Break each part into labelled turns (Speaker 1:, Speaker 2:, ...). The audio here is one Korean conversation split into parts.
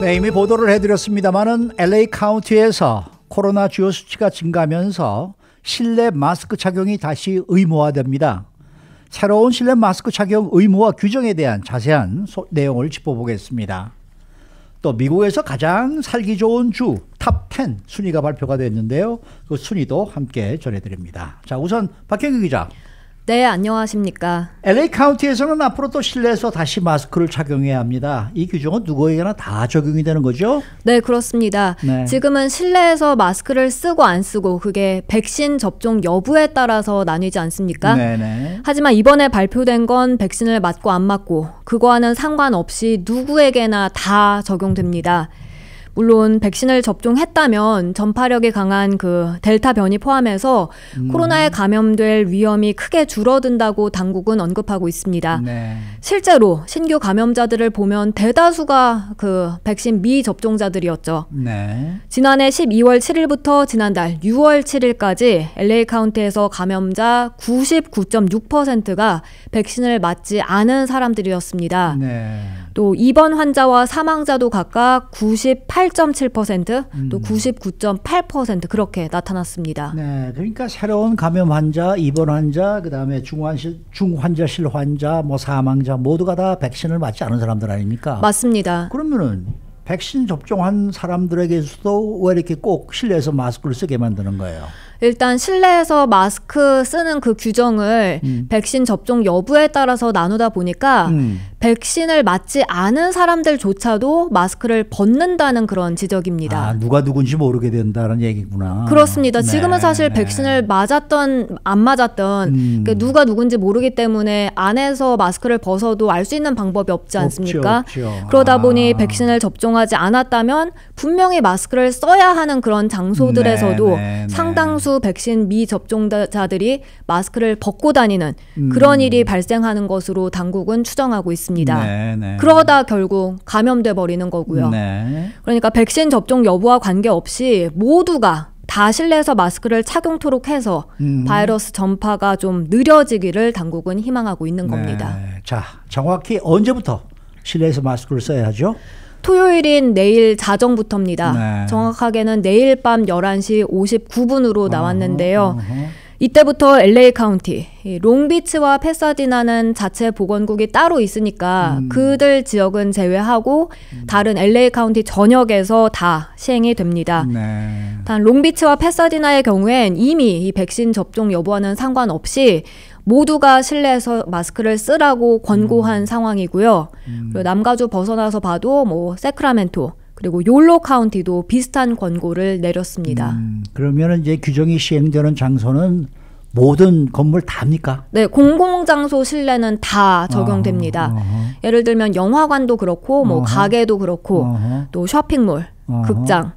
Speaker 1: 네, 이미 보도를 해드렸습니다만은 LA 카운티에서 코로나 주요 수치가 증가하면서 실내 마스크 착용이 다시 의무화됩니다. 새로운 실내 마스크 착용 의무화 규정에 대한 자세한 소, 내용을 짚어보겠습니다. 또 미국에서 가장 살기 좋은 주 탑10 순위가 발표가 됐는데요. 그 순위도 함께 전해드립니다. 자, 우선 박현규 기자.
Speaker 2: 네, 안녕하십니까.
Speaker 1: LA 카운티에서는 앞으로 또 실내에서 다시 마스크를 착용해야 합니다. 이 규정은 누구에게나 다 적용이 되는 거죠?
Speaker 2: 네, 그렇습니다. 네. 지금은 실내에서 마스크를 쓰고 안 쓰고 그게 백신 접종 여부에 따라서 나뉘지 않습니까? 네네. 네. 하지만 이번에 발표된 건 백신을 맞고 안 맞고 그거와는 상관없이 누구에게나 다 적용됩니다. 물론 백신을 접종했다면 전파력이 강한 그 델타 변이 포함해서 음. 코로나에 감염될 위험이 크게 줄어든다고 당국은 언급하고 있습니다. 네. 실제로 신규 감염자들을 보면 대다수가 그 백신 미접종자들이었죠. 네. 지난해 12월 7일부터 지난달 6월 7일까지 LA 카운티에서 감염자 99.6%가 백신을 맞지 않은 사람들이었습니다. 네. 또 입원 환자와 사망자도 각각 98 98.7%또 음. 99.8% 그렇게 나타났습니다.
Speaker 1: 네, 그러니까 새로운 감염 환자, 입원 환자, 그다음에 중환실 중환자실 환자, 뭐 사망자 모두가 다 백신을 맞지 않은 사람들 아닙니까?
Speaker 2: 맞습니다.
Speaker 1: 그러면은 백신 접종한 사람들에게서도 왜 이렇게 꼭 실내에서 마스크를 쓰게 만드는 거예요?
Speaker 2: 일단 실내에서 마스크 쓰는 그 규정을 음. 백신 접종 여부에 따라서 나누다 보니까 음. 백신을 맞지 않은 사람들조차도 마스크를 벗는다는 그런 지적입니다. 아,
Speaker 1: 누가 누군지 모르게 된다는 얘기구나. 그렇습니다. 네, 지금은 사실
Speaker 2: 네. 백신을 맞았던 안 맞았던 음. 그러니까 누가 누군지 모르기 때문에 안에서 마스크를 벗어도 알 수 있는 방법이 없지 않습니까? 없죠, 없죠. 그러다 아. 보니 백신을 접종하지 않았다면 분명히 마스크를 써야 하는 그런 장소들에서도 네, 네, 네. 상당수 백신 미접종자들이 마스크를 벗고 다니는 음. 그런 일이 발생하는 것으로 당국은 추정하고 있습니다. 있습니다. 네네. 네. 그러다 결국 감염돼 버리는 거고요. 네. 그러니까 백신 접종 여부와 관계없이 모두가 다 실내에서 마스크를 착용토록 해서 음. 바이러스 전파가 좀 느려지기를 당국은 희망하고 있는 네. 겁니다.
Speaker 1: 자, 정확히 언제부터 실내에서 마스크를 써야 하죠?
Speaker 2: 토요일인 내일 자정부터입니다. 네. 정확하게는 내일 밤 11시 59분으로 나왔는데요. 어허. 이때부터 LA 카운티, 롱비치와 패사디나는 자체 보건국이 따로 있으니까 음. 그들 지역은 제외하고 음. 다른 LA 카운티 전역에서 다 시행이 됩니다. 네. 단 롱비치와 패사디나의 경우엔 이미 이 백신 접종 여부와는 상관없이 모두가 실내에서 마스크를 쓰라고 권고한 음. 상황이고요. 음. 그리고 남가주 벗어나서 봐도 뭐 세크라멘토 그리고 욜로 카운티도 비슷한 권고를 내렸습니다.
Speaker 1: 음. 그러면 이제 규정이 시행되는 장소는 모든 건물 다입니까?
Speaker 2: 네, 공공장소 실내는 다 적용됩니다. 어허, 어허. 예를 들면 영화관도 그렇고, 뭐 어허. 가게도 그렇고, 또 쇼핑몰, 극장.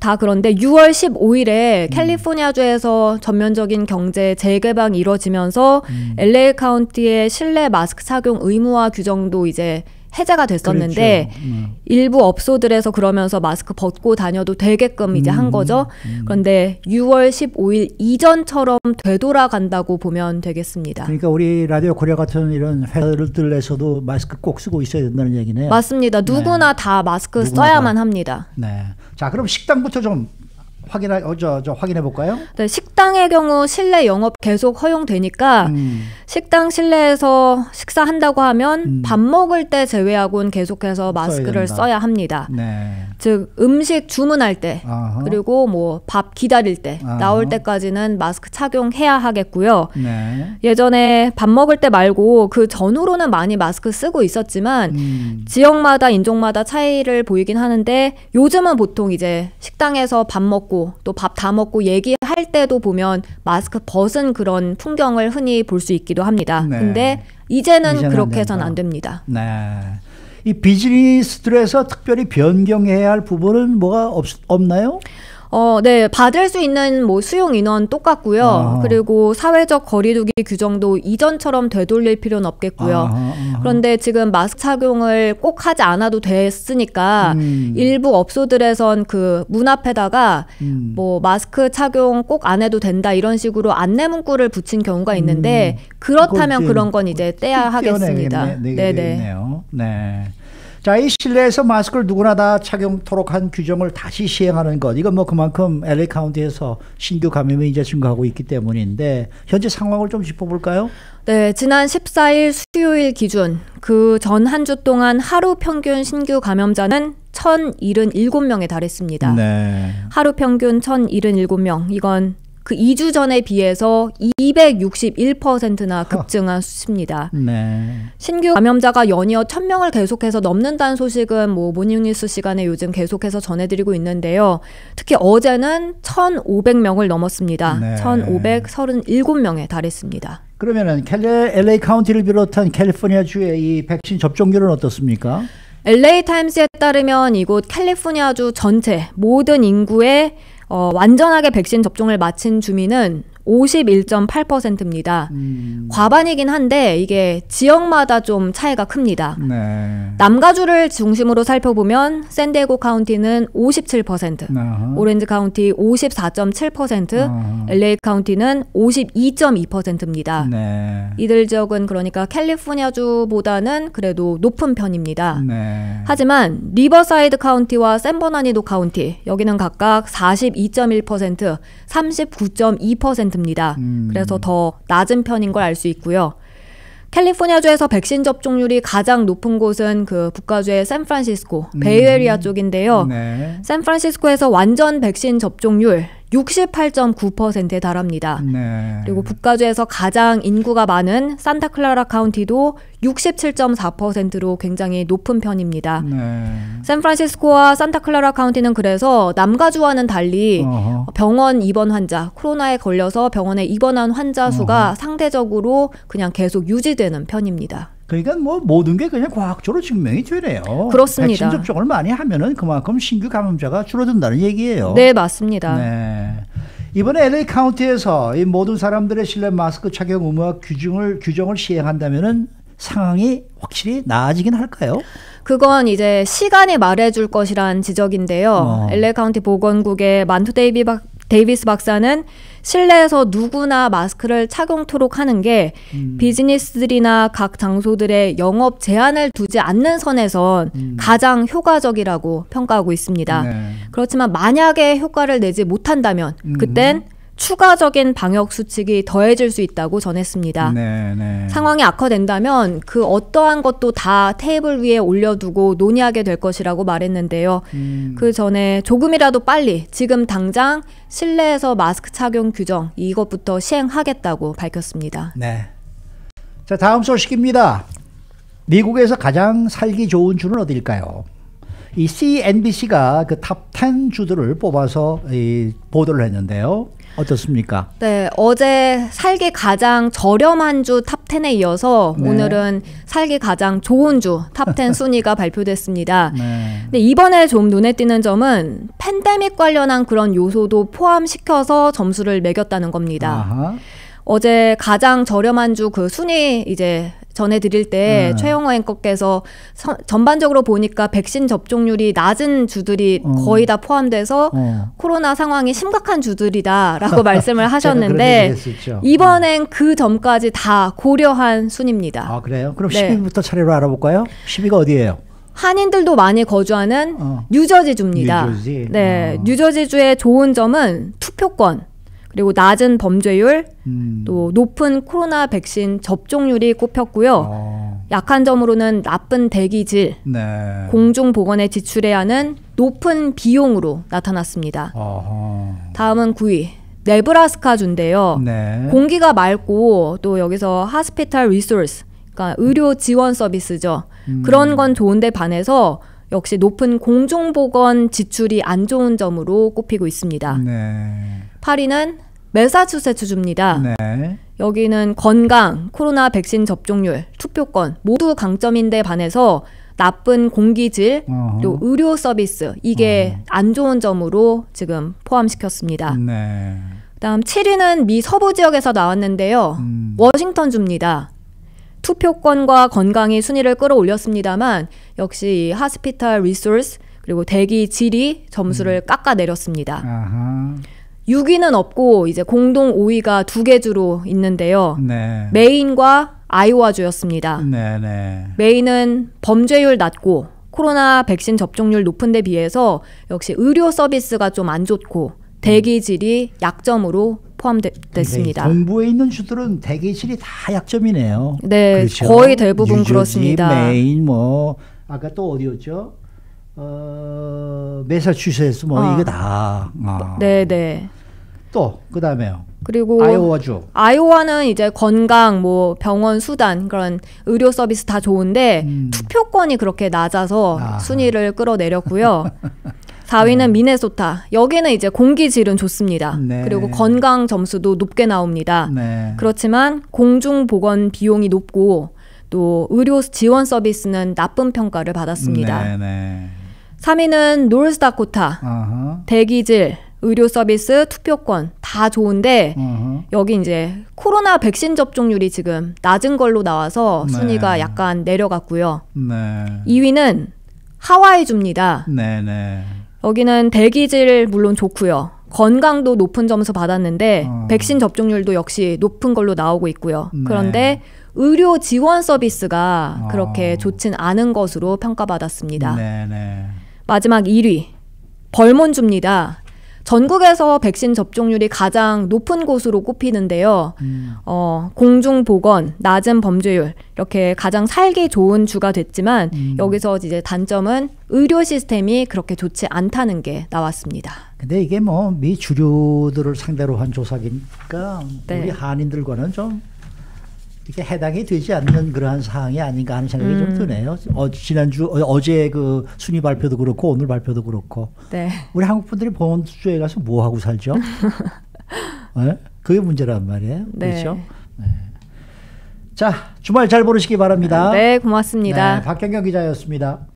Speaker 2: 다 그런데 6월 15일에 캘리포니아주에서 전면적인 경제 재개방이 이뤄지면서 음. LA 카운티의 실내 마스크 착용 의무화 규정도 이제 해제가 됐었는데 그렇죠. 음. 일부 업소들에서 그러면서 마스크 벗고 다녀도 되게끔 이제 음. 한 거죠. 음. 그런데 6월 15일 이전처럼 되돌아간다고 보면 되겠습니다.
Speaker 1: 그러니까 우리 라디오 코리아 같은 이런 회사들에서도 마스크 꼭 쓰고 있어야 된다는 얘기네요. 맞습니다. 누구나
Speaker 2: 네. 다 마스크 누구나 써야만 다. 합니다.
Speaker 1: 네. 자, 그럼 식당부터 좀 확인하 어, 저, 저 확인해 볼까요?
Speaker 2: 네, 식당의 경우 실내 영업 계속 허용되니까 음. 식당 실내에서 식사한다고 하면 음. 밥 먹을 때 제외하고는 계속해서 마스크를 써야, 써야 합니다. 네. 즉 음식 주문할 때 아하. 그리고 뭐 밥 기다릴 때 아하. 나올 때까지는 마스크 착용해야 하겠고요. 네. 예전에 밥 먹을 때 말고 그 전후로는 많이 마스크 쓰고 있었지만 음. 지역마다 인종마다 차이를 보이긴 하는데 요즘은 보통 이제 식당에서 밥 먹고 또밥다 먹고 얘기할 때도 보면 마스크 벗은 그런 풍경을 흔히 볼 수 있기도 합니다. 네. 근데 이제는, 이제는 그렇게 해서는 안 됩니다.
Speaker 1: 네. 이 비즈니스들에서 특별히 변경해야 할 부분은 뭐가 없, 없나요?
Speaker 2: 어, 네, 받을 수 있는 뭐 수용 인원 똑같고요. 아. 그리고 사회적 거리두기 규정도 이전처럼 되돌릴 필요는 없겠고요. 아. 그런데 지금 마스크 착용을 꼭 하지 않아도 됐으니까 음. 일부 업소들에선 그 문 앞에다가 음. 뭐 마스크 착용 꼭 안 해도 된다 이런 식으로 안내 문구를 붙인 경우가 있는데 음. 그렇다면 그런 건 이제 떼야 하겠습니다. 네, 네, 네. 네네.
Speaker 1: 네. 자, 이 실내에서 마스크를 누구나 다 착용토록 한 규정을 다시 시행하는 것. 이건 뭐 그만큼 LA 카운티에서 신규 감염이 이제 증가하고 있기 때문인데 현재 상황을 좀 짚어볼까요?
Speaker 2: 네, 지난 14일 수요일 기준 그 전 한 주 동안 하루 평균 신규 감염자는 1,077명에 달했습니다. 네. 하루 평균 1,077명. 이건 그 2주 전에 비해서 261%나 급증한 허. 수치입니다. 네. 신규 감염자가 연이어 1000명을 계속해서 넘는다는 소식은 뭐 모닝뉴스 시간에 요즘 계속해서 전해드리고 있는데요. 특히 어제는 1,500명을 넘었습니다. 네. 1,537명에 달했습니다.
Speaker 1: 그러면은 LA 카운티를 비롯한 캘리포니아 주의 이 백신 접종률은 어떻습니까?
Speaker 2: LA 타임스에 따르면 이곳 캘리포니아주 전체 모든 인구의 어, 완전하게 백신 접종을 마친 주민은 51.8%입니다. 음. 과반이긴 한데 이게 지역마다 좀 차이가 큽니다. 네. 남가주를 중심으로 살펴보면 샌디에고 카운티는 57%, 아하. 오렌지 카운티 54.7%, 아하. LA 카운티는 52.2%입니다.
Speaker 1: 네.
Speaker 2: 이들 지역은 그러니까 캘리포니아주보다는 그래도 높은 편입니다. 네. 하지만 리버사이드 카운티와 샌버나니도 카운티 여기는 각각 42.1%, 39.2% 듭니다. 음. 그래서 더 낮은 편인 걸 알 수 있고요. 캘리포니아주에서 백신 접종률이 가장 높은 곳은 그 북가주의 샌프란시스코, 음. 베이에리아 음. 쪽인데요. 네. 샌프란시스코에서 완전 백신 접종률 68.9%에 달합니다. 네. 그리고 북가주에서 가장 인구가 많은 산타클라라 카운티도 67.4%로 굉장히 높은 편입니다. 네. 샌프란시스코와 산타클라라 카운티는 그래서 남가주와는 달리 어허. 병원 입원 환자, 코로나에 걸려서 병원에 입원한 환자 수가 어허. 상대적으로 그냥 계속 유지되는 편입니다.
Speaker 1: 그러니까 뭐 모든 게 그냥 과학적으로 증명이 되네요. 그렇습니다. 백신 접종을 많이 하면은 그만큼 신규 감염자가 줄어든다는 얘기예요. 네,
Speaker 2: 맞습니다.
Speaker 1: 네. 이번에 LA 카운티에서 이 모든 사람들의 실내 마스크 착용 의무화 규정을 규정을 시행한다면은 상황이 확실히 나아지긴 할까요?
Speaker 2: 그건 이제 시간이 말해줄 것이란 지적인데요. 어. LA 카운티 보건국의 만투 데이비 데이비스 박사는 실내에서 누구나 마스크를 착용토록 하는 게 음. 비즈니스들이나 각 장소들의 영업 제한을 두지 않는 선에선 음. 가장 효과적이라고 평가하고 있습니다. 네. 그렇지만 만약에 효과를 내지 못한다면 음. 그땐 추가적인 방역 수칙이 더해질 수 있다고 전했습니다.
Speaker 1: 네, 네. 상황이
Speaker 2: 악화된다면 그 어떠한 것도 다 테이블 위에 올려두고 논의하게 될 것이라고 말했는데요. 음. 그 전에 조금이라도 빨리 지금 당장 실내에서 마스크 착용 규정 이것부터 시행하겠다고 밝혔습니다.
Speaker 1: 네. 자 다음 소식입니다. 미국에서 가장 살기 좋은 주는 어디일까요? 이 CNBC가 그 탑 10 주들을 뽑아서 이 보도를 했는데요. 어떻습니까?
Speaker 2: 네, 어제 살기 가장 저렴한 주 탑 10에 이어서 네. 오늘은 살기 가장 좋은 주 탑 10 순위가 발표됐습니다. 네. 근데 이번에 좀 눈에 띄는 점은 팬데믹 관련한 그런 요소도 포함시켜서 점수를 매겼다는 겁니다. 아하. 어제 가장 저렴한 주 그 순위 이제 전해드릴 때 음. 최영호 앵커께서 서, 전반적으로 보니까 백신 접종률이 낮은 주들이 음. 거의 다 포함돼서 음. 코로나 상황이 심각한 주들이다라고 말씀을 하셨는데 이번엔 어. 그 점까지 다 고려한 순입니다. 아 그래요?
Speaker 1: 그럼 네. 10위부터 차례로 알아볼까요? 10위가 어디예요?
Speaker 2: 한인들도 많이 거주하는 어. 뉴저지주입니다. 뉴저지. 네, 어. 뉴저지주의 좋은 점은 투표권. 그리고 낮은 범죄율, 음. 또 높은 코로나 백신 접종률이 꼽혔고요. 어. 약한 점으로는 나쁜 대기질,
Speaker 1: 네.
Speaker 2: 공중 보건에 지출해야 하는 높은 비용으로 나타났습니다. 어허. 다음은 9위. 네브라스카준인데요
Speaker 1: 네. 공기가
Speaker 2: 맑고 또 여기서 하스피탈 리소스, 그러니까 의료 지원 서비스죠. 음. 그런 건 좋은데 반해서 역시 높은 공중보건 지출이 안 좋은 점으로 꼽히고 있습니다. 네. 8위는 매사추세츠 주입니다. 네. 여기는 건강, 코로나 백신 접종률, 투표권 모두 강점인데 반해서 나쁜 공기질, 또 의료 서비스 이게 어허. 안 좋은 점으로 지금 포함시켰습니다.
Speaker 1: 네.
Speaker 2: 그다음 7위는 미 서부 지역에서 나왔는데요. 음. 워싱턴 주입니다. 투표권과 건강이 순위를 끌어올렸습니다만 역시 이 하스피탈 리소스 그리고 대기 질이 점수를 음. 깎아내렸습니다.
Speaker 1: 아하.
Speaker 2: 6위는 없고 이제 공동 5위가 두 개 주로 있는데요. 네. 메인과 아이오와주였습니다.
Speaker 1: 네, 네.
Speaker 2: 메인은 범죄율 낮고 코로나 백신 접종률 높은 데 비해서 역시 의료 서비스가 좀 안 좋고 대기질이 약점으로
Speaker 1: 포함됐습니다. 정부에 있는 주들은 대기질이 다 약점이네요. 네, 그렇죠? 거의 대부분 유저지, 그렇습니다. 메인 뭐 아까 또 어디였죠? 어, 매사추세츠 뭐 아. 어. 이거 다. 아. 어. 네네. 또 그다음에요. 그리고 아이오와주.
Speaker 2: 아이오와는 이제 건강, 뭐 병원 수단 그런 의료 서비스 다 좋은데 음. 투표권이 그렇게 낮아서 아. 순위를 끌어내렸고요. 4위는 미네소타. 여기는 이제 공기 질은 좋습니다. 네. 그리고 건강 점수도 높게 나옵니다. 네. 그렇지만 공중 보건 비용이 높고 또 의료 지원 서비스는 나쁜 평가를 받았습니다.
Speaker 1: 네, 네.
Speaker 2: 3위는 노스다코타, 대기질, 의료 서비스, 투표권 다 좋은데 u h 여기 이제 코로나 백신 접종률이 지금 낮은 걸로 나와서 네. 순위가 약간 내려갔고요.
Speaker 1: 네.
Speaker 2: 2위는 하와이 주입니다.
Speaker 1: 네,
Speaker 2: 여기는 대기질 물론 좋고요. 건강도 높은 점수 받았는데 어. 백신 접종률도 역시 높은 걸로 나오고 있고요. 네. 그런데 의료 지원 서비스가 어. 그렇게 좋진 않은 것으로 평가받았습니다.
Speaker 1: 네네. 네.
Speaker 2: 마지막 1위. 벌몬주입니다. 전국에서 백신 접종률이 가장 높은 곳으로 꼽히는데요. 음. 어, 공중 보건, 낮은 범죄율 이렇게 가장 살기 좋은 주가 됐지만 음. 여기서 이제 단점은 의료 시스템이 그렇게 좋지 않다는 게 나왔습니다.
Speaker 1: 근데 이게 뭐미 주류들을 상대로 한 조사니까 네. 우리 한인들과는 좀 이렇게 해당이 되지 않는 그러한 사항이 아닌가 하는 생각이 음. 좀 드네요. 어, 지난주 어, 어제 그 순위 발표도 그렇고 오늘 발표도 그렇고 네. 우리 한국 분들이 보험 주에 가서 뭐 하고 살죠? 네? 그게 문제란 말이에요. 네. 그렇죠? 네. 자 주말 잘 보내시기 바랍니다. 네 고맙습니다. 네, 박경경 기자였습니다.